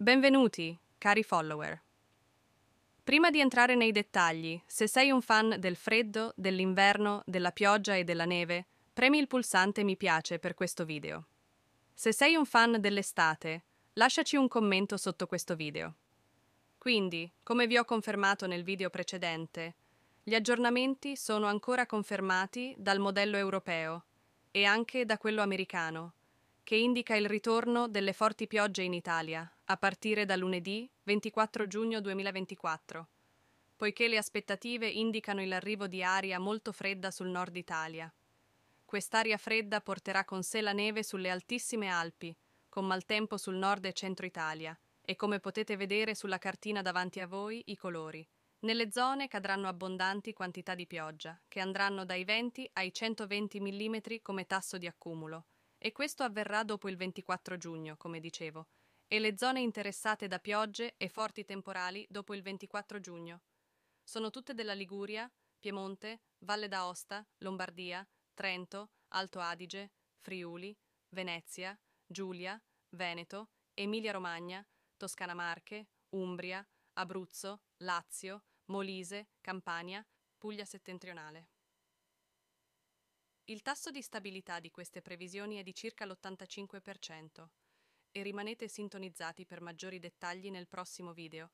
Benvenuti, cari follower. Prima di entrare nei dettagli, se sei un fan del freddo, dell'inverno, della pioggia e della neve, premi il pulsante mi piace per questo video. Se sei un fan dell'estate, lasciaci un commento sotto questo video. Quindi, come vi ho confermato nel video precedente, gli aggiornamenti sono ancora confermati dal modello europeo e anche da quello americano, che indica il ritorno delle forti piogge in Italia, a partire da lunedì 24 giugno 2024, poiché le aspettative indicano l'arrivo di aria molto fredda sul nord Italia. Quest'aria fredda porterà con sé la neve sulle altissime Alpi, con maltempo sul nord e centro Italia, e come potete vedere sulla cartina davanti a voi i colori. Nelle zone cadranno abbondanti quantità di pioggia, che andranno dai 20 ai 120 mm come tasso di accumulo, e questo avverrà dopo il 24 giugno, come dicevo, e le zone interessate da piogge e forti temporali dopo il 24 giugno. Sono tutte della Liguria, Piemonte, Valle d'Aosta, Lombardia, Trento, Alto Adige, Friuli, Venezia, Giulia, Veneto, Emilia-Romagna, Toscana-Marche, Umbria, Abruzzo, Lazio, Molise, Campania, Puglia settentrionale. Il tasso di stabilità di queste previsioni è di circa l'85% e rimanete sintonizzati per maggiori dettagli nel prossimo video